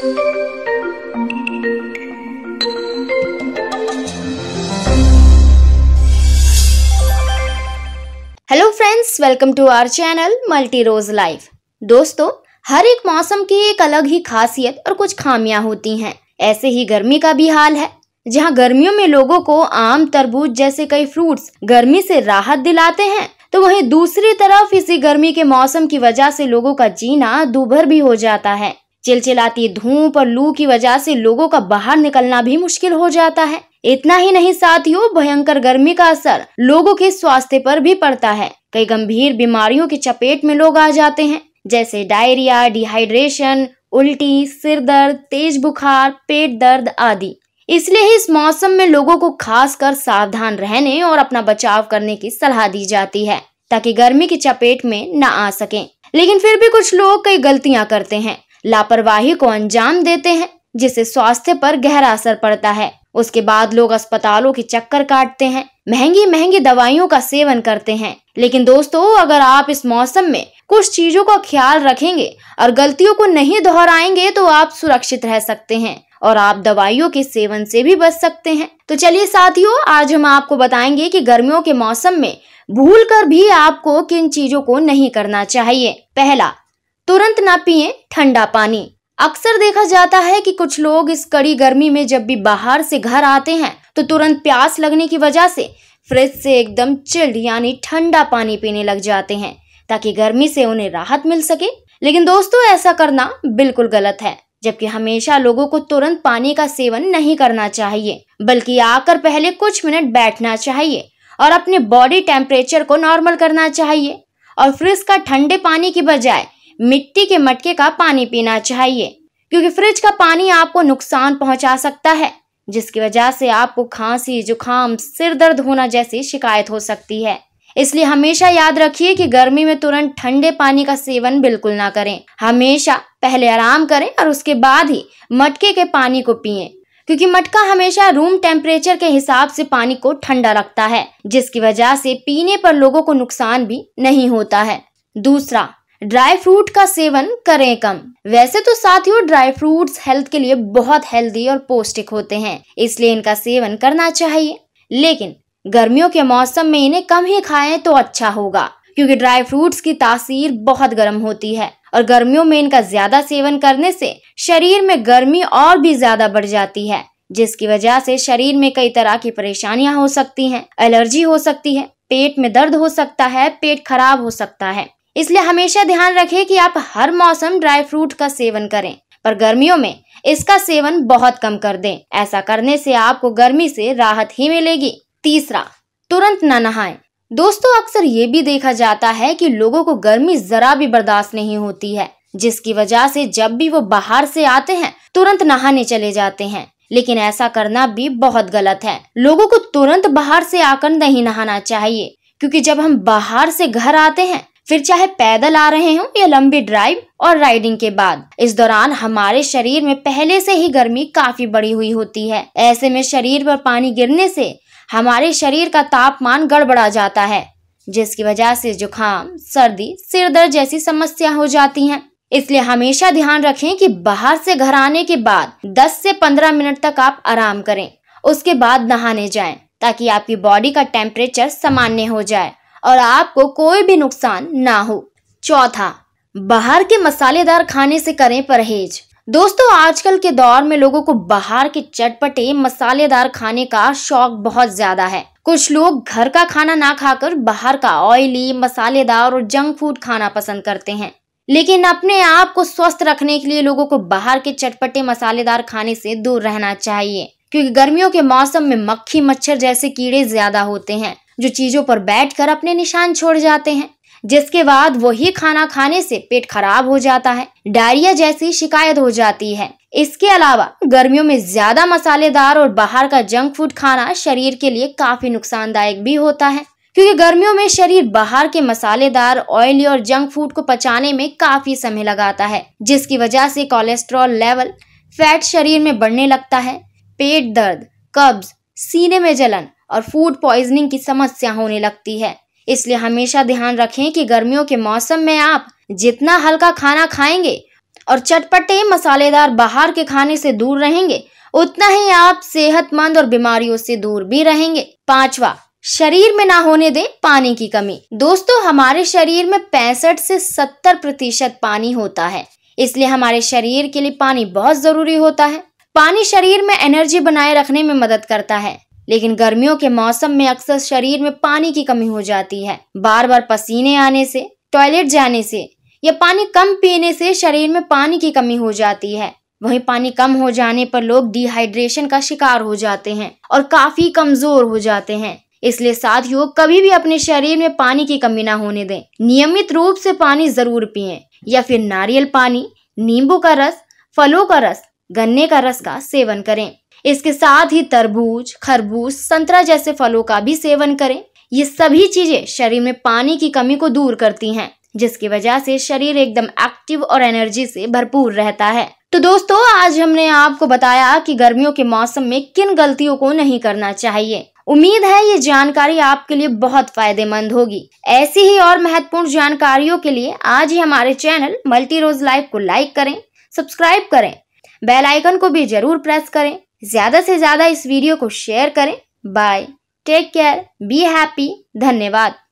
hello friends welcome to our channel Multi Rose Life दोस्तों हर एक मौसम की एक अलग ही खासियत और कुछ खामियां होती हैं ऐसे ही गर्मी का भी हाल है जहां गर्मियों में लोगों को आम तरबूज जैसे कई फ्रूट्स गर्मी से राहत दिलाते हैं तो वहीं दूसरी तरफ इसी गर्मी के मौसम की वजह से लोगों का जीना दूभर भी हो जाता है चिलचिलाती धूप और लू की वजह से लोगों का बाहर निकलना भी मुश्किल हो जाता है इतना ही नहीं साथियों भयंकर गर्मी का असर लोगों के स्वास्थ्य पर भी पड़ता है कई गंभीर बीमारियों की चपेट में लोग आ जाते हैं जैसे डायरिया डिहाइड्रेशन उल्टी सिर दर्द तेज बुखार पेट दर्द आदि इसलिए ही इस मौसम में लोगों को खासकर सावधान रहने और अपना बचाव करने की सलाह दी जाती है ताकि गर्मी की चपेट में न आ सके लेकिन फिर भी कुछ लोग कई गलतियां करते हैं लापरवाही को अंजाम देते हैं जिससे स्वास्थ्य पर गहरा असर पड़ता है उसके बाद लोग अस्पतालों के चक्कर काटते हैं महंगी महंगी दवाइयों का सेवन करते हैं लेकिन दोस्तों अगर आप इस मौसम में कुछ चीजों का ख्याल रखेंगे और गलतियों को नहीं दोहराएंगे तो आप सुरक्षित रह सकते हैं और आप दवाइयों के सेवन से भी बच सकते हैं तो चलिए साथियों आज हम आपको बताएंगे कि गर्मियों के मौसम में भूल कर भी आपको किन चीजों को नहीं करना चाहिए पहला तुरंत ना पिए ठंडा पानी अक्सर देखा जाता है कि कुछ लोग इस कड़ी गर्मी में जब भी बाहर से घर आते हैं तो तुरंत प्यास लगने की वजह से फ्रिज से एकदम चिल्ड यानी ठंडा पानी पीने लग जाते हैं ताकि गर्मी से उन्हें राहत मिल सके लेकिन दोस्तों ऐसा करना बिल्कुल गलत है जबकि हमेशा लोगों को तुरंत पानी का सेवन नहीं करना चाहिए बल्कि आकर पहले कुछ मिनट बैठना चाहिए और अपने बॉडी टेम्परेचर को नॉर्मल करना चाहिए और फ्रिज का ठंडे पानी की बजाय मिट्टी के मटके का पानी पीना चाहिए क्योंकि फ्रिज का पानी आपको नुकसान पहुंचा सकता है जिसकी वजह से आपको खांसी जुकाम सिर दर्द होना जैसी शिकायत हो सकती है इसलिए हमेशा याद रखिए कि गर्मी में तुरंत ठंडे पानी का सेवन बिल्कुल ना करें हमेशा पहले आराम करें और उसके बाद ही मटके के पानी को पिए क्योंकि मटका हमेशा रूम टेम्परेचर के हिसाब से पानी को ठंडा रखता है जिसकी वजह से पीने पर लोगों को नुकसान भी नहीं होता है दूसरा ड्राई फ्रूट का सेवन करें कम वैसे तो साथियों ड्राई फ्रूट्स हेल्थ के लिए बहुत हेल्दी और पौष्टिक होते हैं इसलिए इनका सेवन करना चाहिए लेकिन गर्मियों के मौसम में इन्हें कम ही खाएं तो अच्छा होगा क्योंकि ड्राई फ्रूट्स की तासीर बहुत गर्म होती है और गर्मियों में इनका ज्यादा सेवन करने से शरीर में गर्मी और भी ज्यादा बढ़ जाती है जिसकी वजह से शरीर में कई तरह की परेशानियां हो सकती हैं, एलर्जी हो सकती है पेट में दर्द हो सकता है पेट खराब हो सकता है इसलिए हमेशा ध्यान रखें कि आप हर मौसम ड्राई फ्रूट का सेवन करें पर गर्मियों में इसका सेवन बहुत कम कर दें ऐसा करने से आपको गर्मी से राहत ही मिलेगी तीसरा तुरंत न नहाए दोस्तों अक्सर ये भी देखा जाता है कि लोगों को गर्मी जरा भी बर्दाश्त नहीं होती है जिसकी वजह से जब भी वो बाहर से आते हैं तुरंत नहाने चले जाते हैं लेकिन ऐसा करना भी बहुत गलत है लोगों को तुरंत बाहर से आकर नहीं नहाना चाहिए क्योंकि जब हम बाहर से घर आते हैं फिर चाहे पैदल आ रहे हों या लंबी ड्राइव और राइडिंग के बाद इस दौरान हमारे शरीर में पहले से ही गर्मी काफी बढ़ी हुई होती है ऐसे में शरीर पर पानी गिरने से हमारे शरीर का तापमान गड़बड़ा जाता है जिसकी वजह से जुखाम सर्दी सिर दर्द जैसी समस्या हो जाती है इसलिए हमेशा ध्यान रखें कि बाहर से घर आने के बाद 10 से 15 मिनट तक आप आराम करें उसके बाद नहाने जाएं ताकि आपकी बॉडी का टेम्परेचर सामान्य हो जाए और आपको कोई भी नुकसान ना हो चौथा बाहर के मसालेदार खाने से करें परहेज दोस्तों आजकल के दौर में लोगों को बाहर के चटपटे मसालेदार खाने का शौक बहुत ज्यादा है कुछ लोग घर का खाना ना खाकर बाहर का ऑयली मसालेदार और जंक फूड खाना पसंद करते हैं लेकिन अपने आप को स्वस्थ रखने के लिए लोगों को बाहर के चटपटे मसालेदार खाने से दूर रहना चाहिए क्योंकि गर्मियों के मौसम में मक्खी मच्छर जैसे कीड़े ज्यादा होते हैं जो चीज़ों पर बैठकर अपने निशान छोड़ जाते हैं जिसके बाद वही खाना खाने से पेट खराब हो जाता है डायरिया जैसी शिकायत हो जाती है इसके अलावा गर्मियों में ज्यादा मसालेदार और बाहर का जंक फूड खाना शरीर के लिए काफी नुकसानदायक भी होता है क्योंकि गर्मियों में शरीर बाहर के मसालेदार ऑयली और जंक फूड को पचाने में काफी समय लगाता है जिसकी वजह से कोलेस्ट्रॉल लेवल फैट शरीर में बढ़ने लगता है पेट दर्द कब्ज सीने में जलन और फूड पॉइजनिंग की समस्या होने लगती है इसलिए हमेशा ध्यान रखें कि गर्मियों के मौसम में आप जितना हल्का खाना खाएंगे और चटपटे मसालेदार बाहर के खाने से दूर रहेंगे उतना ही आप सेहतमंद और बीमारियों से दूर भी रहेंगे पांचवा शरीर में ना होने दें पानी की कमी दोस्तों हमारे शरीर में पैंसठ से सत्तर प्रतिशत पानी होता है इसलिए हमारे शरीर के लिए पानी बहुत जरूरी होता है पानी शरीर में एनर्जी बनाए रखने में मदद करता है लेकिन गर्मियों के मौसम में अक्सर शरीर में पानी की कमी हो जाती है बार बार पसीने आने से टॉयलेट जाने से या पानी कम पीने से शरीर में पानी की कमी हो जाती है वहीं पानी कम हो जाने पर लोग डिहाइड्रेशन का शिकार हो जाते हैं और काफी कमजोर हो जाते हैं इसलिए साथियों कभी भी अपने शरीर में पानी की कमी ना होने दें नियमित रूप से पानी जरूर पिए या फिर नारियल पानी नींबू का रस फलों का रस गन्ने का रस का सेवन करें इसके साथ ही तरबूज खरबूज संतरा जैसे फलों का भी सेवन करें ये सभी चीजें शरीर में पानी की कमी को दूर करती हैं जिसकी वजह से शरीर एकदम एक्टिव और एनर्जी से भरपूर रहता है तो दोस्तों आज हमने आपको बताया कि गर्मियों के मौसम में किन गलतियों को नहीं करना चाहिए उम्मीद है ये जानकारी आपके लिए बहुत फायदेमंद होगी ऐसी ही और महत्वपूर्ण जानकारियों के लिए आज ही हमारे चैनल मल्टी रोज लाइफ को लाइक करें सब्सक्राइब करें बेल आइकन को भी जरूर प्रेस करें ज्यादा से ज्यादा इस वीडियो को शेयर करें bye take care be happy धन्यवाद